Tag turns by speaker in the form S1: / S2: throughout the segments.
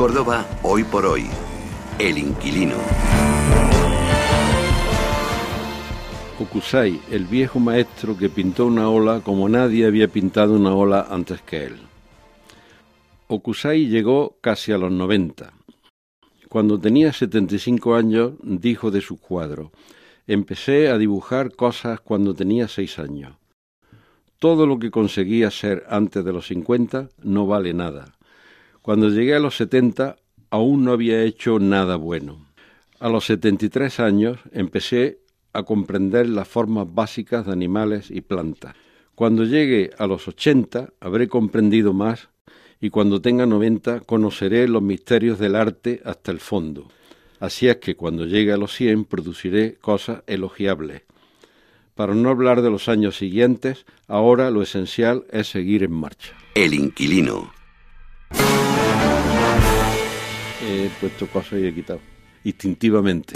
S1: Córdoba, hoy por hoy. El inquilino. Okusai, el viejo maestro que pintó una ola como nadie había pintado una ola antes que él. Okusai llegó casi a los 90. Cuando tenía 75 años, dijo de su cuadro, empecé a dibujar cosas cuando tenía 6 años. Todo lo que conseguí hacer antes de los 50 no vale nada. Cuando llegué a los 70 aún no había hecho nada bueno. A los 73 años empecé a comprender las formas básicas de animales y plantas. Cuando llegue a los 80 habré comprendido más y cuando tenga 90 conoceré los misterios del arte hasta el fondo. Así es que cuando llegue a los 100 produciré cosas elogiables. Para no hablar de los años siguientes, ahora lo esencial es seguir en marcha. El inquilino he eh, puesto cosas y he quitado, instintivamente.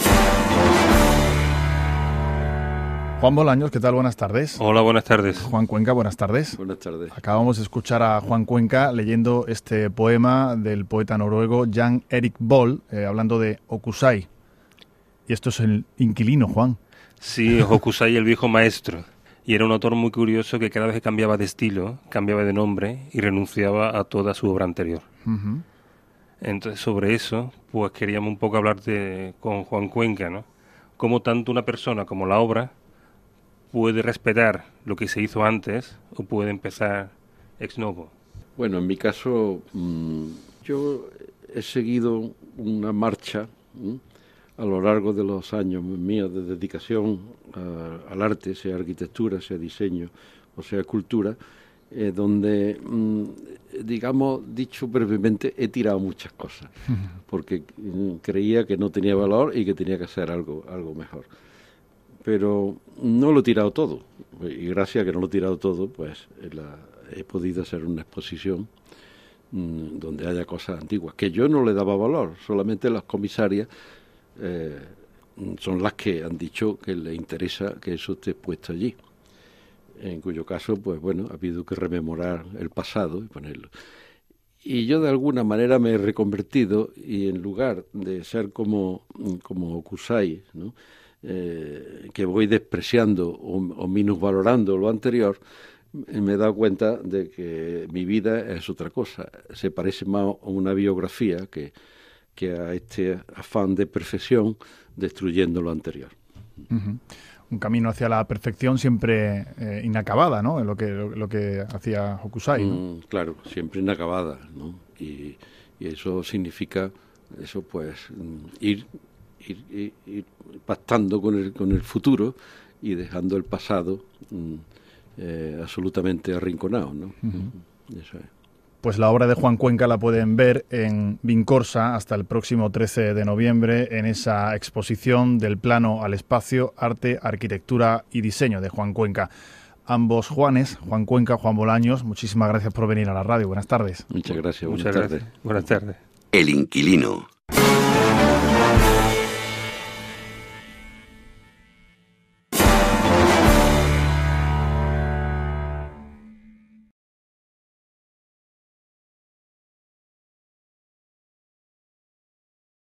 S2: Juan Bolaños, ¿qué tal? Buenas tardes.
S1: Hola, buenas tardes. Juan
S2: Cuenca, buenas tardes. Buenas tardes. Acabamos de escuchar a Juan Cuenca leyendo este poema del poeta noruego Jan Erik Boll, eh, hablando de Okusai. Y esto es el inquilino, Juan.
S3: Sí, Okusai, el viejo maestro. Y era un autor muy curioso que cada vez que cambiaba de estilo, cambiaba de nombre y renunciaba a toda su obra anterior. Entonces, sobre eso, pues queríamos un poco hablarte con Juan Cuenca, ¿no? Cómo tanto una persona como la obra puede respetar lo que se hizo antes o puede
S1: empezar ex novo. Bueno, en mi caso, mm, yo he seguido una marcha a lo largo de los años míos de dedicación al arte, sea arquitectura, sea diseño o sea cultura, eh, donde, mm, digamos, dicho brevemente, he tirado muchas cosas, porque mm, creía que no tenía valor y que tenía que hacer algo, algo mejor. Pero no lo he tirado todo, y gracias a que no lo he tirado todo, pues eh, he podido hacer una exposición mm, donde haya cosas antiguas, que yo no le daba valor, solamente las comisarias. Eh, son las que han dicho que les interesa que eso esté puesto allí en cuyo caso, pues bueno, ha habido que rememorar el pasado y ponerlo. Y yo de alguna manera me he reconvertido y en lugar de ser como, como Okusai, eh, que voy despreciando o, minusvalorando lo anterior, me he dado cuenta de que mi vida es otra cosa. Se parece más a una biografía que, a este afán de perfección destruyendo lo anterior
S2: un camino hacia la perfección siempre eh, inacabada, ¿no? Lo que, lo, que hacía Hokusai. Mm,
S1: claro, siempre inacabada, ¿no? Y, eso significa, eso pues, mm, ir, ir, pactando con el, con el futuro y dejando el pasado mm, eh, absolutamente arrinconado, ¿no? eso es
S2: pues la obra de Juan Cuenca la pueden ver en Vincorsa hasta el próximo 13 de noviembre en esa exposición del plano al espacio, arte, arquitectura y diseño de Juan Cuenca. Ambos Juanes, Juan Cuenca, Juan Bolaños, muchísimas gracias por venir a la radio. Buenas tardes. Muchas gracias. Buenas
S3: Buenas tardes.
S1: El inquilino.